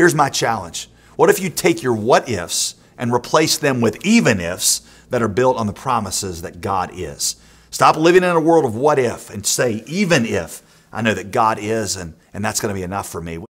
Here's my challenge What if you take your what ifs and replace them with even ifs that are built on the promises that God is? Stop living in a world of what if and say, even if I know that God is, and, and that's going to be enough for me.